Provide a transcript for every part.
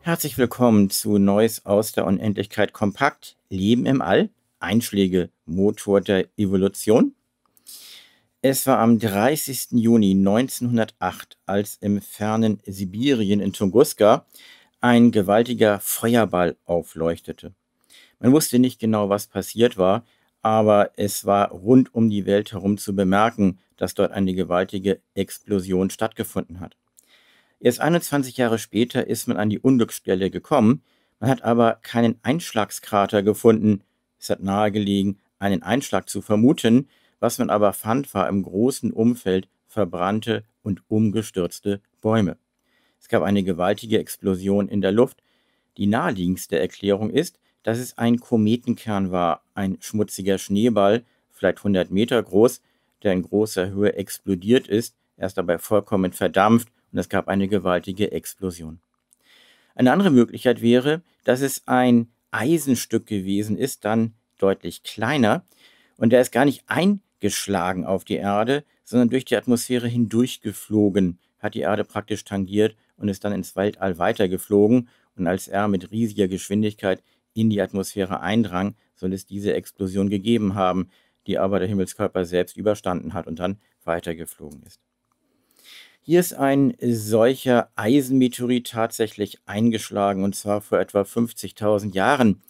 Herzlich willkommen zu Neues aus der Unendlichkeit kompakt, Leben im All, Einschläge, Motor der Evolution. Es war am 30. Juni 1908, als im fernen Sibirien in Tunguska ein gewaltiger Feuerball aufleuchtete. Man wusste nicht genau, was passiert war, aber es war rund um die Welt herum zu bemerken, dass dort eine gewaltige Explosion stattgefunden hat. Erst 21 Jahre später ist man an die Unglücksstelle gekommen, man hat aber keinen Einschlagskrater gefunden. Es hat nahegelegen, einen Einschlag zu vermuten, was man aber fand, war im großen Umfeld verbrannte und umgestürzte Bäume. Es gab eine gewaltige Explosion in der Luft. Die naheliegendste Erklärung ist, dass es ein Kometenkern war, ein schmutziger Schneeball, vielleicht 100 Meter groß, der in großer Höhe explodiert ist, erst dabei vollkommen verdampft und es gab eine gewaltige Explosion. Eine andere Möglichkeit wäre, dass es ein Eisenstück gewesen ist, dann deutlich kleiner, und der ist gar nicht eingeschlagen auf die Erde, sondern durch die Atmosphäre hindurchgeflogen, hat die Erde praktisch tangiert und ist dann ins Weltall weitergeflogen. Und als er mit riesiger Geschwindigkeit in die Atmosphäre eindrang, soll es diese Explosion gegeben haben, die aber der Himmelskörper selbst überstanden hat und dann weitergeflogen ist. Hier ist ein solcher Eisenmeteorit tatsächlich eingeschlagen und zwar vor etwa 50.000 Jahren.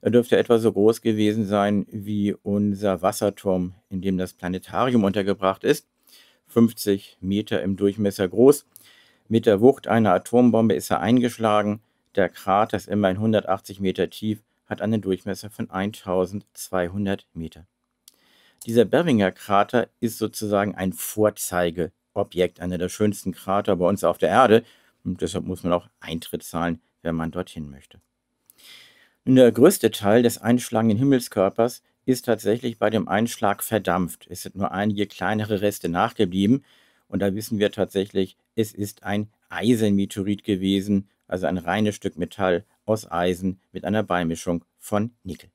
Er dürfte etwa so groß gewesen sein wie unser Wasserturm, in dem das Planetarium untergebracht ist. 50 Meter im Durchmesser groß. Mit der Wucht einer Atombombe ist er eingeschlagen der Krater ist immerhin 180 Meter tief, hat einen Durchmesser von 1200 Meter. Dieser Berwinger Krater ist sozusagen ein Vorzeigeobjekt, einer der schönsten Krater bei uns auf der Erde. Und deshalb muss man auch Eintritt zahlen, wenn man dorthin möchte. der größte Teil des einschlagenden Himmelskörpers ist tatsächlich bei dem Einschlag verdampft. Es sind nur einige kleinere Reste nachgeblieben. Und da wissen wir tatsächlich, es ist ein Eisenmeteorit gewesen also ein reines Stück Metall aus Eisen mit einer Beimischung von Nickel.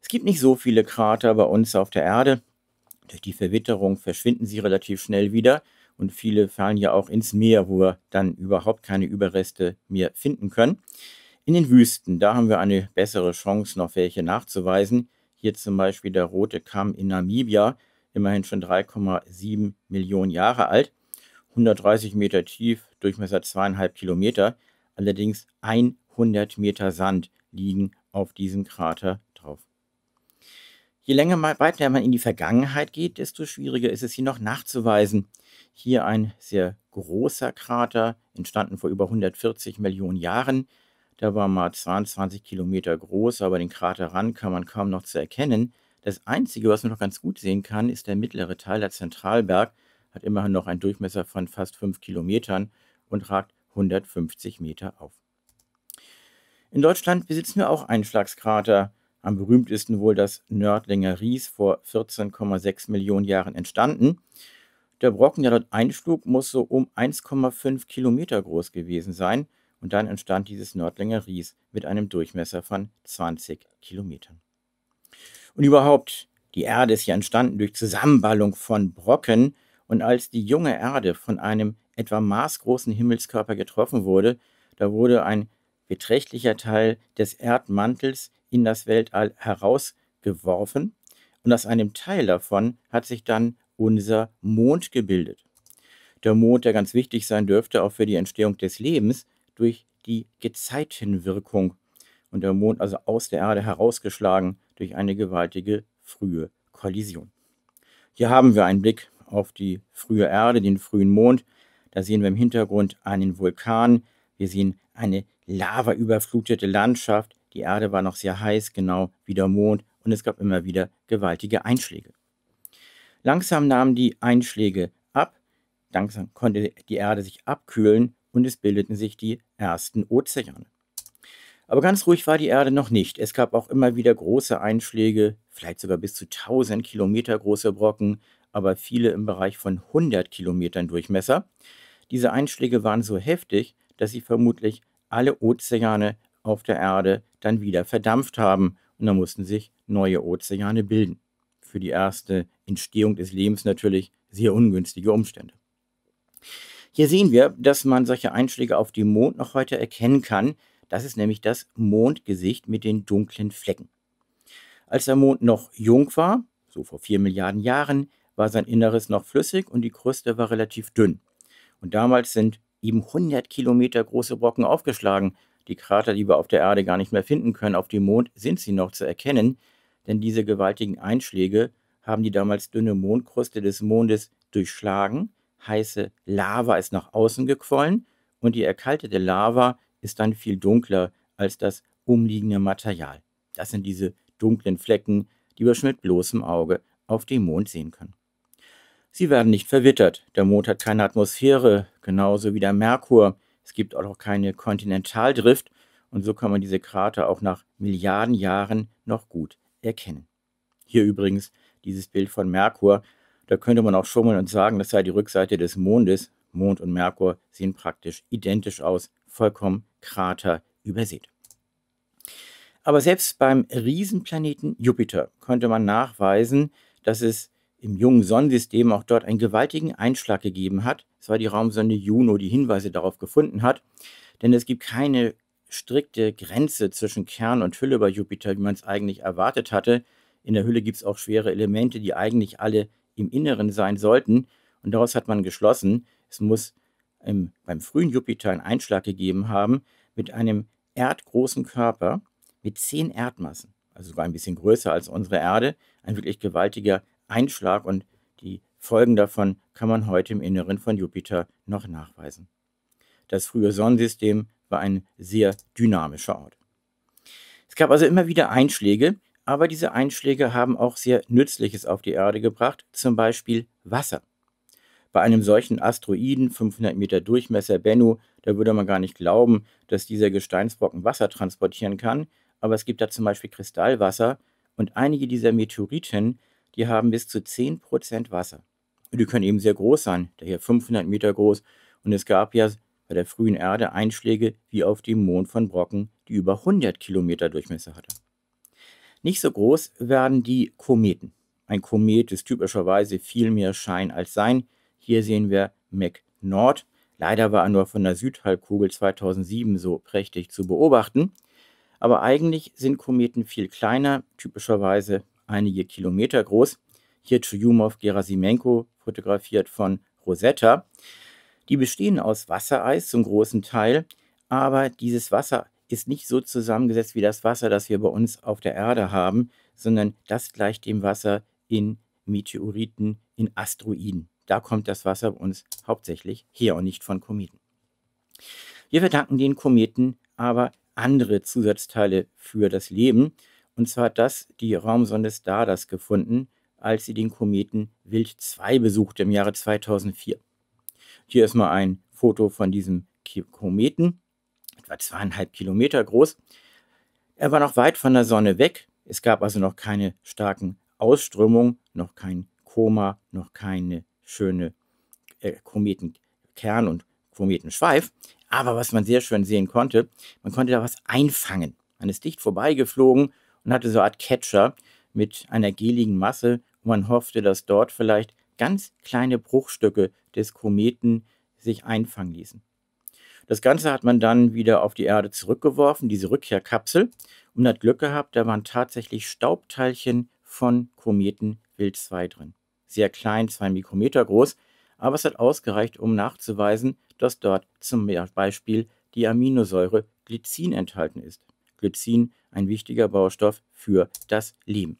Es gibt nicht so viele Krater bei uns auf der Erde. Durch die Verwitterung verschwinden sie relativ schnell wieder und viele fallen ja auch ins Meer, wo wir dann überhaupt keine Überreste mehr finden können. In den Wüsten, da haben wir eine bessere Chance, noch welche nachzuweisen. Hier zum Beispiel der rote Kamm in Namibia, immerhin schon 3,7 Millionen Jahre alt. 130 Meter tief, Durchmesser zweieinhalb Kilometer, allerdings 100 Meter Sand liegen auf diesem Krater drauf. Je länger man weiter man in die Vergangenheit geht, desto schwieriger ist es hier noch nachzuweisen. Hier ein sehr großer Krater, entstanden vor über 140 Millionen Jahren. Da war mal 22 Kilometer groß, aber den Kraterrand kann man kaum noch zu erkennen. Das Einzige, was man noch ganz gut sehen kann, ist der mittlere Teil, der Zentralberg, hat immerhin noch einen Durchmesser von fast 5 Kilometern und ragt 150 Meter auf. In Deutschland besitzen wir auch Einschlagskrater. Am berühmtesten wohl das Nördlinger Ries, vor 14,6 Millionen Jahren entstanden. Der Brocken, der dort einschlug, muss so um 1,5 Kilometer groß gewesen sein. Und dann entstand dieses Nördlinger Ries mit einem Durchmesser von 20 Kilometern. Und überhaupt, die Erde ist ja entstanden durch Zusammenballung von Brocken, und als die junge Erde von einem etwa maßgroßen Himmelskörper getroffen wurde, da wurde ein beträchtlicher Teil des Erdmantels in das Weltall herausgeworfen und aus einem Teil davon hat sich dann unser Mond gebildet. Der Mond, der ganz wichtig sein dürfte, auch für die Entstehung des Lebens durch die Gezeitenwirkung. Und der Mond also aus der Erde herausgeschlagen durch eine gewaltige frühe Kollision. Hier haben wir einen Blick auf die frühe Erde, den frühen Mond. Da sehen wir im Hintergrund einen Vulkan. Wir sehen eine lavaüberflutete Landschaft. Die Erde war noch sehr heiß, genau wie der Mond, und es gab immer wieder gewaltige Einschläge. Langsam nahmen die Einschläge ab, langsam konnte die Erde sich abkühlen und es bildeten sich die ersten Ozeane. Aber ganz ruhig war die Erde noch nicht. Es gab auch immer wieder große Einschläge, vielleicht sogar bis zu 1000 Kilometer große Brocken, aber viele im Bereich von 100 Kilometern Durchmesser. Diese Einschläge waren so heftig, dass sie vermutlich alle Ozeane auf der Erde dann wieder verdampft haben und da mussten sich neue Ozeane bilden. Für die erste Entstehung des Lebens natürlich sehr ungünstige Umstände. Hier sehen wir, dass man solche Einschläge auf dem Mond noch heute erkennen kann. Das ist nämlich das Mondgesicht mit den dunklen Flecken. Als der Mond noch jung war, so vor vier Milliarden Jahren, war sein Inneres noch flüssig und die Kruste war relativ dünn. Und damals sind eben 100 Kilometer große Brocken aufgeschlagen. Die Krater, die wir auf der Erde gar nicht mehr finden können, auf dem Mond sind sie noch zu erkennen, denn diese gewaltigen Einschläge haben die damals dünne Mondkruste des Mondes durchschlagen, heiße Lava ist nach außen gequollen und die erkaltete Lava ist dann viel dunkler als das umliegende Material. Das sind diese dunklen Flecken, die wir schon mit bloßem Auge auf dem Mond sehen können. Sie werden nicht verwittert. Der Mond hat keine Atmosphäre, genauso wie der Merkur. Es gibt auch keine Kontinentaldrift und so kann man diese Krater auch nach Milliarden Jahren noch gut erkennen. Hier übrigens dieses Bild von Merkur. Da könnte man auch schummeln und sagen, das sei die Rückseite des Mondes. Mond und Merkur sehen praktisch identisch aus, vollkommen Krater übersät. Aber selbst beim Riesenplaneten Jupiter konnte man nachweisen, dass es im jungen Sonnensystem auch dort einen gewaltigen Einschlag gegeben hat. Es war die Raumsonde Juno, die Hinweise darauf gefunden hat. Denn es gibt keine strikte Grenze zwischen Kern und Hülle bei Jupiter, wie man es eigentlich erwartet hatte. In der Hülle gibt es auch schwere Elemente, die eigentlich alle im Inneren sein sollten. Und daraus hat man geschlossen, es muss im, ähm, beim frühen Jupiter einen Einschlag gegeben haben mit einem erdgroßen Körper mit zehn Erdmassen, also sogar ein bisschen größer als unsere Erde, ein wirklich gewaltiger Einschlag und die Folgen davon kann man heute im Inneren von Jupiter noch nachweisen. Das frühe Sonnensystem war ein sehr dynamischer Ort. Es gab also immer wieder Einschläge, aber diese Einschläge haben auch sehr Nützliches auf die Erde gebracht, zum Beispiel Wasser. Bei einem solchen Asteroiden, 500 Meter Durchmesser Bennu, da würde man gar nicht glauben, dass dieser Gesteinsbrocken Wasser transportieren kann, aber es gibt da zum Beispiel Kristallwasser und einige dieser Meteoriten die haben bis zu 10% Wasser. Und die können eben sehr groß sein, daher 500 Meter groß. Und es gab ja bei der frühen Erde Einschläge wie auf dem Mond von Brocken, die über 100 Kilometer Durchmesser hatte. Nicht so groß werden die Kometen. Ein Komet ist typischerweise viel mehr Schein als Sein. Hier sehen wir Mac Nord. Leider war er nur von der Südhalbkugel 2007 so prächtig zu beobachten. Aber eigentlich sind Kometen viel kleiner, typischerweise einige Kilometer groß. Hier Churyumov Gerasimenko, fotografiert von Rosetta. Die bestehen aus Wassereis zum großen Teil, aber dieses Wasser ist nicht so zusammengesetzt wie das Wasser, das wir bei uns auf der Erde haben, sondern das gleicht dem Wasser in Meteoriten, in Asteroiden. Da kommt das Wasser bei uns hauptsächlich her und nicht von Kometen. Wir verdanken den Kometen aber andere Zusatzteile für das Leben. Und zwar hat das die Raumsonde Stardust gefunden, als sie den Kometen Wild 2 besuchte im Jahre 2004. Hier ist mal ein Foto von diesem Kometen, etwa zweieinhalb Kilometer groß. Er war noch weit von der Sonne weg. Es gab also noch keine starken Ausströmungen, noch kein Koma, noch keine schöne äh, Kometenkern und Kometenschweif. Aber was man sehr schön sehen konnte, man konnte da was einfangen. Man ist dicht vorbeigeflogen und hatte so eine Art Catcher mit einer geligen Masse. Und man hoffte, dass dort vielleicht ganz kleine Bruchstücke des Kometen sich einfangen ließen. Das Ganze hat man dann wieder auf die Erde zurückgeworfen, diese Rückkehrkapsel, und hat Glück gehabt, da waren tatsächlich Staubteilchen von Kometen Wild 2 drin. Sehr klein, zwei Mikrometer groß, aber es hat ausgereicht, um nachzuweisen, dass dort zum Beispiel die Aminosäure Glycin enthalten ist. Glycin ein wichtiger Baustoff für das Leben.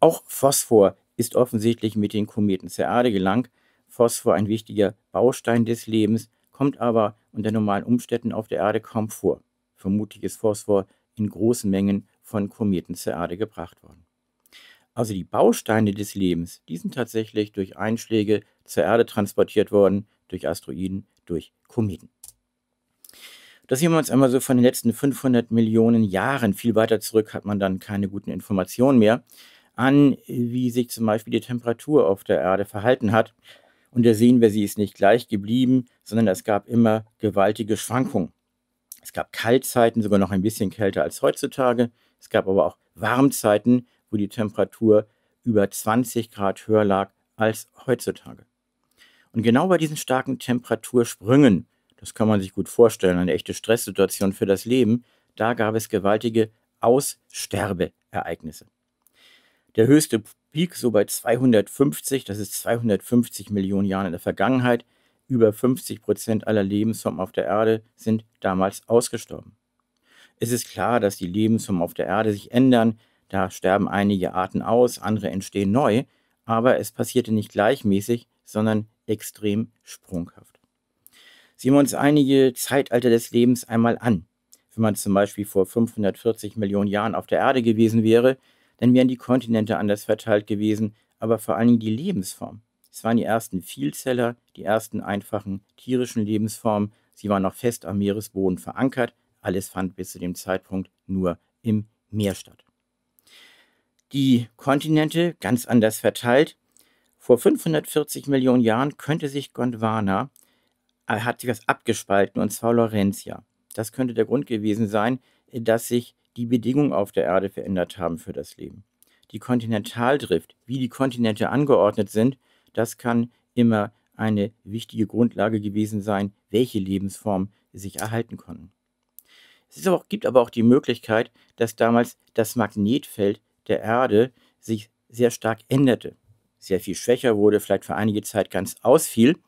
Auch Phosphor ist offensichtlich mit den Kometen zur Erde gelangt. Phosphor ein wichtiger Baustein des Lebens, kommt aber unter normalen Umständen auf der Erde kaum vor. Vermutlich ist Phosphor in großen Mengen von Kometen zur Erde gebracht worden. Also die Bausteine des Lebens, die sind tatsächlich durch Einschläge zur Erde transportiert worden, durch Asteroiden, durch Kometen. Das sehen wir uns einmal so von den letzten 500 Millionen Jahren, viel weiter zurück hat man dann keine guten Informationen mehr, an, wie sich zum Beispiel die Temperatur auf der Erde verhalten hat. Und da sehen wir, sie ist nicht gleich geblieben, sondern es gab immer gewaltige Schwankungen. Es gab Kaltzeiten, sogar noch ein bisschen kälter als heutzutage. Es gab aber auch Warmzeiten, wo die Temperatur über 20 Grad höher lag als heutzutage. Und genau bei diesen starken Temperatursprüngen das kann man sich gut vorstellen, eine echte Stresssituation für das Leben, da gab es gewaltige Aussterbeereignisse. Der höchste Peak so bei 250, das ist 250 Millionen Jahre in der Vergangenheit, über 50 Prozent aller Lebensformen auf der Erde sind damals ausgestorben. Es ist klar, dass die Lebensformen auf der Erde sich ändern, da sterben einige Arten aus, andere entstehen neu, aber es passierte nicht gleichmäßig, sondern extrem sprunghaft. Sehen wir uns einige Zeitalter des Lebens einmal an. Wenn man zum Beispiel vor 540 Millionen Jahren auf der Erde gewesen wäre, dann wären die Kontinente anders verteilt gewesen, aber vor allen Dingen die Lebensform. Es waren die ersten Vielzeller, die ersten einfachen tierischen Lebensformen. Sie waren noch fest am Meeresboden verankert. Alles fand bis zu dem Zeitpunkt nur im Meer statt. Die Kontinente ganz anders verteilt. Vor 540 Millionen Jahren könnte sich Gondwana äh, hat sich das abgespalten, und zwar Laurentia. Das könnte der Grund gewesen sein, äh, dass sich die Bedingungen auf der Erde verändert haben für das Leben. Die Kontinentaldrift, wie die Kontinente angeordnet sind, das kann immer eine wichtige Grundlage gewesen sein, welche Lebensformen sich erhalten konnten. Es auch, gibt aber auch die Möglichkeit, dass damals das Magnetfeld der Erde sich sehr stark änderte, sehr viel schwächer wurde, vielleicht für einige Zeit ganz ausfiel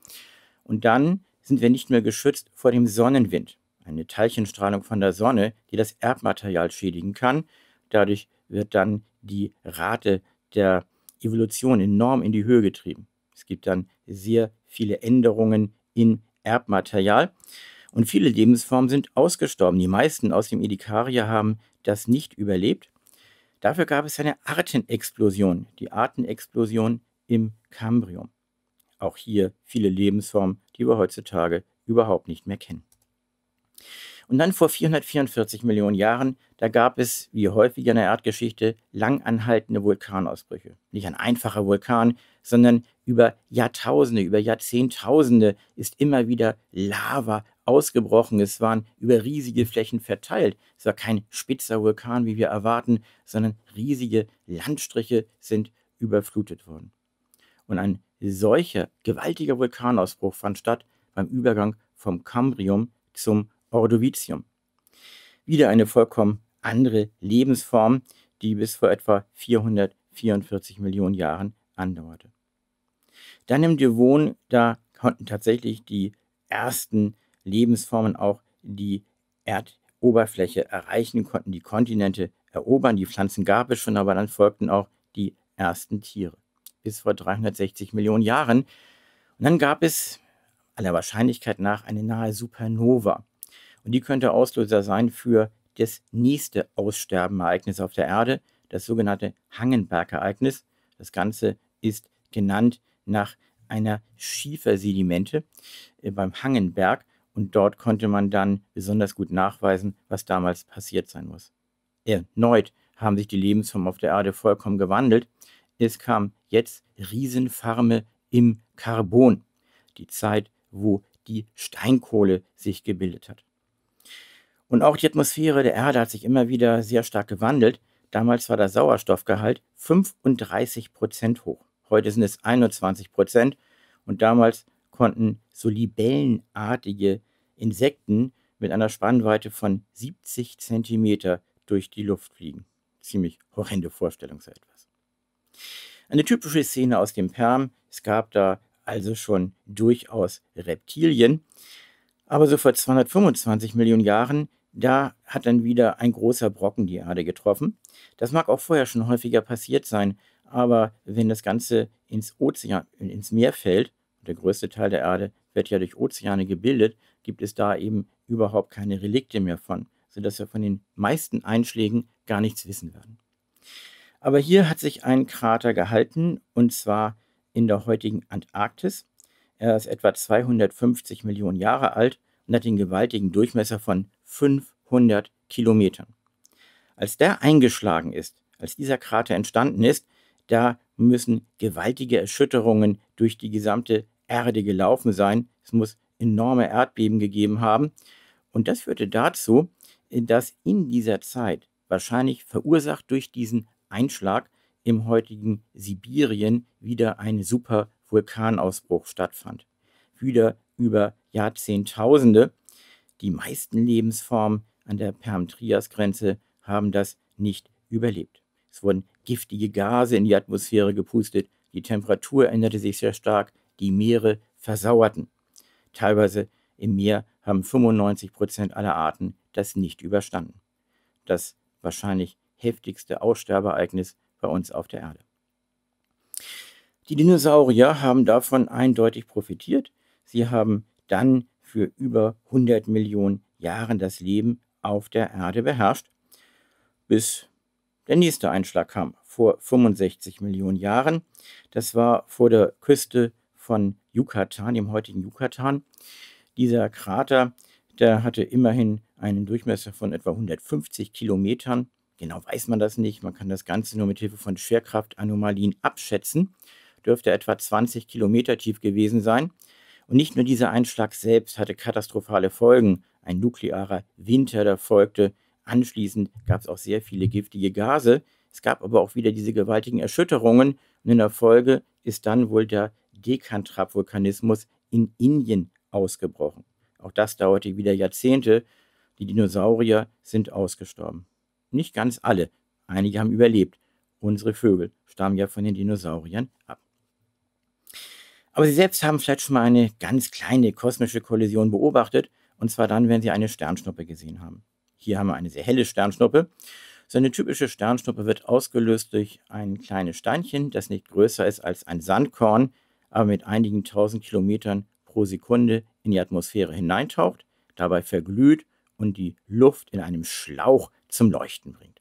und dann sind wir nicht mehr geschützt vor dem Sonnenwind, eine Teilchenstrahlung von der Sonne, die das Erbmaterial schädigen kann. Dadurch wird dann die Rate der Evolution enorm in die Höhe getrieben. Es gibt dann sehr viele Änderungen in Erbmaterial. Und viele Lebensformen sind ausgestorben. Die meisten aus dem Edikaria haben das nicht überlebt. Dafür gab es eine Artenexplosion, die Artenexplosion im Kambrium auch hier viele Lebensformen, die wir heutzutage überhaupt nicht mehr kennen. Und dann vor 444 Millionen Jahren, da gab es, wie häufig in der Erdgeschichte, langanhaltende Vulkanausbrüche. Nicht ein einfacher Vulkan, sondern über Jahrtausende, über Jahrzehntausende ist immer wieder Lava ausgebrochen. Es waren über riesige Flächen verteilt. Es war kein spitzer Vulkan, wie wir erwarten, sondern riesige Landstriche sind überflutet worden. Und ein solcher gewaltiger Vulkanausbruch fand statt beim Übergang vom Kambrium zum Ordovizium. Wieder eine vollkommen andere Lebensform, die bis vor etwa 444 Millionen Jahren andauerte. Dann im Devon, da konnten tatsächlich die ersten Lebensformen auch die Erdoberfläche erreichen, konnten die Kontinente erobern. Die Pflanzen gab es schon, aber dann folgten auch die ersten Tiere bis vor 360 Millionen Jahren. Und dann gab es aller Wahrscheinlichkeit nach eine nahe Supernova. Und die könnte Auslöser sein für das nächste Aussterbenereignis auf der Erde, das sogenannte Hangenberg-Ereignis. Das Ganze ist genannt nach einer Schiefersedimente äh, beim Hangenberg. Und dort konnte man dann besonders gut nachweisen, was damals passiert sein muss. Erneut haben sich die Lebensformen auf der Erde vollkommen gewandelt. Es kam jetzt Riesenfarme im Carbon, die Zeit, wo die Steinkohle sich gebildet hat. Und auch die Atmosphäre der Erde hat sich immer wieder sehr stark gewandelt. Damals war der Sauerstoffgehalt 35 Prozent hoch. Heute sind es 21 Prozent. Und damals konnten so libellenartige Insekten mit einer Spannweite von 70 Zentimeter durch die Luft fliegen. Ziemlich horrende Vorstellung so etwas. Eine typische Szene aus dem Perm. Es gab da also schon durchaus Reptilien. Aber so vor 225 Millionen Jahren, da hat dann wieder ein großer Brocken die Erde getroffen. Das mag auch vorher schon häufiger passiert sein, aber wenn das Ganze ins Ozean, ins Meer fällt, der größte Teil der Erde wird ja durch Ozeane gebildet, gibt es da eben überhaupt keine Relikte mehr von, sodass wir von den meisten Einschlägen gar nichts wissen werden. Aber hier hat sich ein Krater gehalten, und zwar in der heutigen Antarktis. Er ist etwa 250 Millionen Jahre alt und hat den gewaltigen Durchmesser von 500 Kilometern. Als der eingeschlagen ist, als dieser Krater entstanden ist, da müssen gewaltige Erschütterungen durch die gesamte Erde gelaufen sein. Es muss enorme Erdbeben gegeben haben. Und das führte dazu, dass in dieser Zeit, wahrscheinlich verursacht durch diesen Einschlag im heutigen Sibirien wieder ein super Vulkanausbruch stattfand. Wieder über Jahrzehntausende. Die meisten Lebensformen an der Perm-Trias-Grenze haben das nicht überlebt. Es wurden giftige Gase in die Atmosphäre gepustet, die Temperatur änderte sich sehr stark, die Meere versauerten. Teilweise im Meer haben 95 Prozent aller Arten das nicht überstanden. Das wahrscheinlich heftigste Aussterbeereignis bei uns auf der Erde. Die Dinosaurier haben davon eindeutig profitiert. Sie haben dann für über 100 Millionen Jahre das Leben auf der Erde beherrscht, bis der nächste Einschlag kam, vor 65 Millionen Jahren. Das war vor der Küste von Yucatan, dem heutigen Yucatan. Dieser Krater, der hatte immerhin einen Durchmesser von etwa 150 Kilometern Genau weiß man das nicht. Man kann das Ganze nur mit Hilfe von Schwerkraftanomalien abschätzen. Dürfte etwa 20 Kilometer tief gewesen sein. Und nicht nur dieser Einschlag selbst hatte katastrophale Folgen. Ein nuklearer Winter, der folgte. Anschließend gab es auch sehr viele giftige Gase. Es gab aber auch wieder diese gewaltigen Erschütterungen. Und in der Folge ist dann wohl der Dekantrap-Vulkanismus in Indien ausgebrochen. Auch das dauerte wieder Jahrzehnte. Die Dinosaurier sind ausgestorben. Nicht ganz alle, einige haben überlebt. Unsere Vögel stammen ja von den Dinosauriern ab. Aber Sie selbst haben vielleicht schon mal eine ganz kleine kosmische Kollision beobachtet, und zwar dann, wenn Sie eine Sternschnuppe gesehen haben. Hier haben wir eine sehr helle Sternschnuppe. So eine typische Sternschnuppe wird ausgelöst durch ein kleines Steinchen, das nicht größer ist als ein Sandkorn, aber mit einigen tausend Kilometern pro Sekunde in die Atmosphäre hineintaucht, dabei verglüht und die Luft in einem Schlauch zum Leuchten bringt.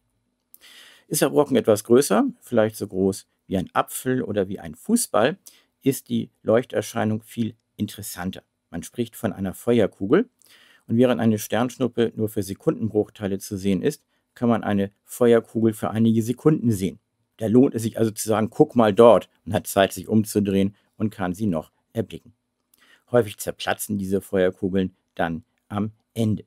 Ist der Brocken etwas größer, vielleicht so groß wie ein Apfel oder wie ein Fußball, ist die Leuchterscheinung viel interessanter. Man spricht von einer Feuerkugel. Und während eine Sternschnuppe nur für Sekundenbruchteile zu sehen ist, kann man eine Feuerkugel für einige Sekunden sehen. Da lohnt es sich also zu sagen, guck mal dort und hat Zeit, sich umzudrehen und kann sie noch erblicken. Häufig zerplatzen diese Feuerkugeln dann am Ende.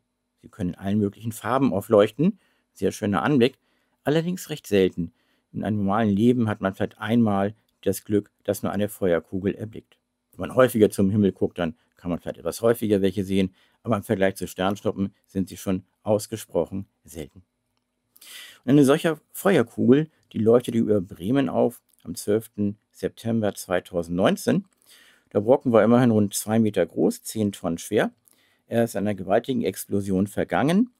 Sie können in allen möglichen Farben aufleuchten. Sehr schöner Anblick. Allerdings recht selten. In einem normalen Leben hat man vielleicht einmal das Glück, dass man eine Feuerkugel erblickt. Wenn man häufiger zum Himmel guckt, dann kann man vielleicht etwas häufiger welche sehen, aber im Vergleich zu Sternstoppen sind sie schon ausgesprochen selten. Und eine solche Feuerkugel, die leuchtete über Bremen auf am 12. September 2019. Der Brocken war immerhin rund zwei Meter groß, zehn Tonnen schwer er ist einer gewaltigen Explosion vergangen.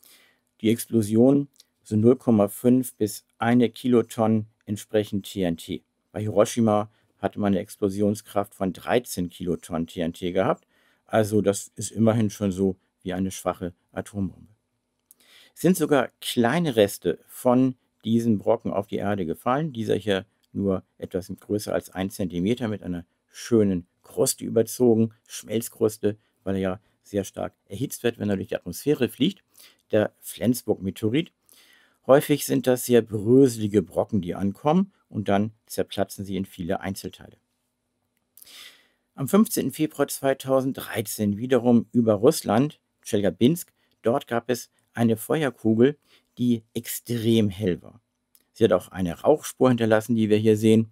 Die Explosion sind so 0,5 bis 1 Kilotonnen entsprechend TNT. Bei Hiroshima hatte man eine Explosionskraft von 13 Kilotonnen TNT gehabt. Also das ist immerhin schon so wie eine schwache Atombombe. Es sind sogar kleine Reste von diesen Brocken auf die Erde gefallen. Dieser hier nur etwas größer als 1 cm mit einer schönen Kruste überzogen, Schmelzkruste, weil er ja sehr stark erhitzt wird, wenn er durch die Atmosphäre fliegt, der Flensburg-Meteorit. Häufig sind das sehr bröselige Brocken, die ankommen und dann zerplatzen sie in viele Einzelteile. Am 15. Februar 2013 wiederum über Russland, Tscheljabinsk, dort gab es eine Feuerkugel, die extrem hell war. Sie hat auch eine Rauchspur hinterlassen, die wir hier sehen.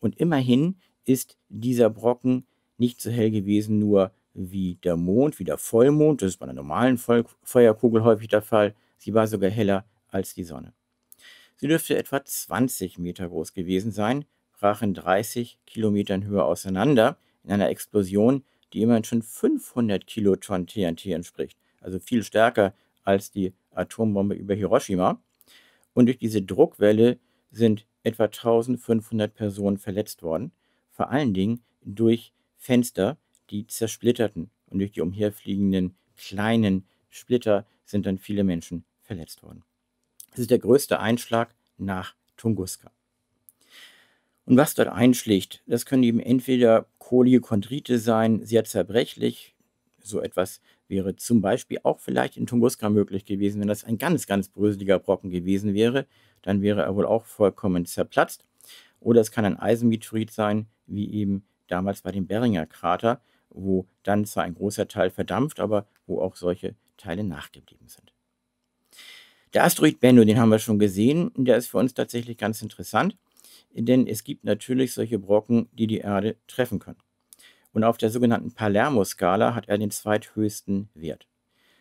Und immerhin ist dieser Brocken nicht so hell gewesen, nur wie der Mond, wie der Vollmond. Das ist bei einer normalen Feuerkugel häufig der Fall. Sie war sogar heller als die Sonne. Sie dürfte etwa 20 Meter groß gewesen sein, brachen 30 Kilometern Höhe auseinander in einer Explosion, die immerhin schon 500 Kilotonnen TNT entspricht, also viel stärker als die Atombombe über Hiroshima. Und durch diese Druckwelle sind etwa 1500 Personen verletzt worden, vor allen Dingen durch Fenster, die zersplitterten und durch die umherfliegenden kleinen Splitter sind dann viele Menschen verletzt worden. Das ist der größte Einschlag nach Tunguska. Und was dort einschlägt, das können eben entweder Chondrite sein, sehr zerbrechlich. So etwas wäre zum Beispiel auch vielleicht in Tunguska möglich gewesen. Wenn das ein ganz, ganz bröseliger Brocken gewesen wäre, dann wäre er wohl auch vollkommen zerplatzt. Oder es kann ein Eisenmeteorit sein, wie eben damals bei dem Beringer Krater wo dann zwar ein großer Teil verdampft, aber wo auch solche Teile nachgeblieben sind. Der Asteroid Bennu, den haben wir schon gesehen, der ist für uns tatsächlich ganz interessant, denn es gibt natürlich solche Brocken, die die Erde treffen können. Und auf der sogenannten Palermo-Skala hat er den zweithöchsten Wert.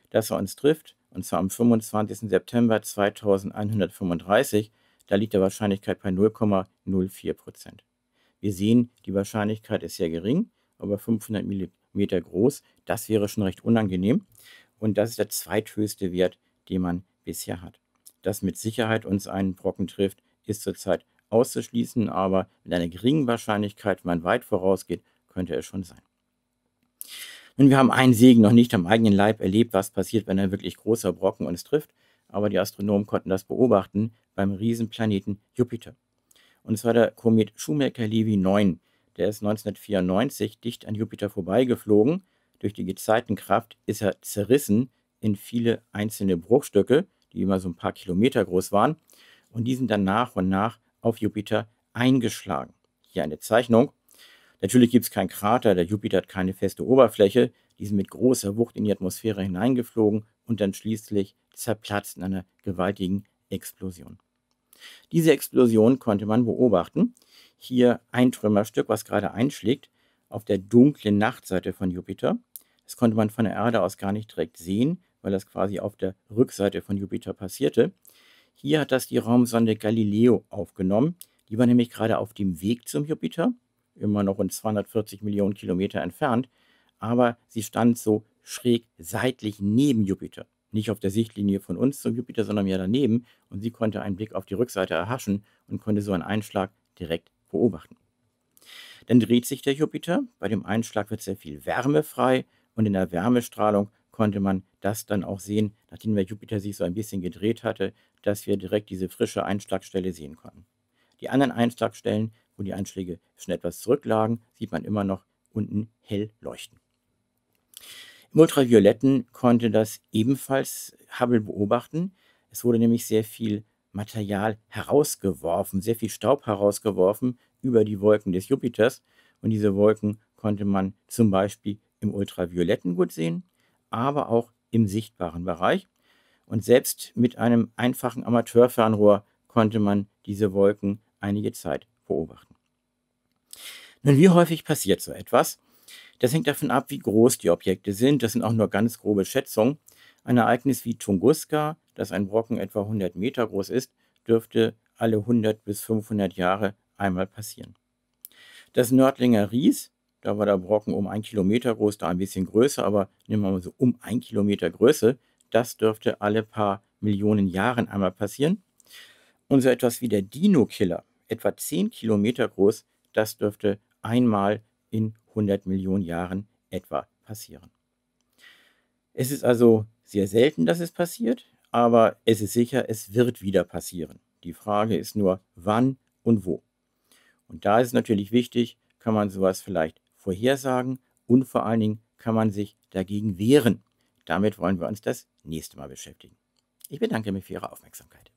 Dass er uns trifft, und zwar am 25. September 2135, da liegt die Wahrscheinlichkeit bei 0,04 Wir sehen, die Wahrscheinlichkeit ist sehr gering, aber 500 mm groß. Das wäre schon recht unangenehm. Und das ist der zweithöchste Wert, den man bisher hat. Dass mit Sicherheit uns einen Brocken trifft, ist zurzeit auszuschließen, aber mit einer geringen Wahrscheinlichkeit, wenn man weit vorausgeht, könnte es schon sein. Nun, wir haben einen Segen noch nicht am eigenen Leib erlebt, was passiert, wenn ein wirklich großer Brocken uns trifft, aber die Astronomen konnten das beobachten beim Riesenplaneten Jupiter. Und zwar der Komet Schumacher-Levy 9, der ist 1994 dicht an Jupiter vorbeigeflogen. Durch die Gezeitenkraft ist er zerrissen in viele einzelne Bruchstücke, die immer so ein paar Kilometer groß waren. Und die sind dann nach und nach auf Jupiter eingeschlagen. Hier eine Zeichnung. Natürlich gibt es keinen Krater, der Jupiter hat keine feste Oberfläche. Die sind mit großer Wucht in die Atmosphäre hineingeflogen und dann schließlich zerplatzt in einer gewaltigen Explosion. Diese Explosion konnte man beobachten hier ein Trümmerstück, was gerade einschlägt, auf der dunklen Nachtseite von Jupiter. Das konnte man von der Erde aus gar nicht direkt sehen, weil das quasi auf der Rückseite von Jupiter passierte. Hier hat das die Raumsonde Galileo aufgenommen. Die war nämlich gerade auf dem Weg zum Jupiter, immer noch rund 240 Millionen Kilometer entfernt, aber sie stand so schräg seitlich neben Jupiter. Nicht auf der Sichtlinie von uns zum Jupiter, sondern mehr daneben. Und sie konnte einen Blick auf die Rückseite erhaschen und konnte so einen Einschlag direkt beobachten. Dann dreht sich der Jupiter, bei dem Einschlag wird sehr viel Wärme frei und in der Wärmestrahlung konnte man das dann auch sehen, nachdem der Jupiter sich so ein bisschen gedreht hatte, dass wir direkt diese frische Einschlagstelle sehen konnten. Die anderen Einschlagstellen, wo die Einschläge schon etwas zurücklagen, sieht man immer noch unten hell leuchten. Im Ultravioletten konnte das ebenfalls Hubble beobachten. Es wurde nämlich sehr viel Material herausgeworfen, sehr viel Staub herausgeworfen über die Wolken des Jupiters. Und diese Wolken konnte man zum Beispiel im Ultravioletten gut sehen, aber auch im sichtbaren Bereich. Und selbst mit einem einfachen Amateurfernrohr konnte man diese Wolken einige Zeit beobachten. Nun, wie häufig passiert so etwas? Das hängt davon ab, wie groß die Objekte sind. Das sind auch nur ganz grobe Schätzungen. Ein Ereignis wie Tunguska, das ein Brocken etwa 100 Meter groß ist, dürfte alle 100 bis 500 Jahre einmal passieren. Das Nördlinger Ries, da war der Brocken um ein Kilometer groß, da ein bisschen größer, aber nehmen wir mal so um ein Kilometer Größe, das dürfte alle paar Millionen Jahren einmal passieren. Und so etwas wie der Dino-Killer, etwa 10 Kilometer groß, das dürfte einmal in 100 Millionen Jahren etwa passieren. Es ist also sehr selten, dass es passiert, aber es ist sicher, es wird wieder passieren. Die Frage ist nur, wann und wo. Und da ist es natürlich wichtig, kann man sowas vielleicht vorhersagen und vor allen Dingen kann man sich dagegen wehren. Damit wollen wir uns das nächste Mal beschäftigen. Ich bedanke mich für Ihre Aufmerksamkeit.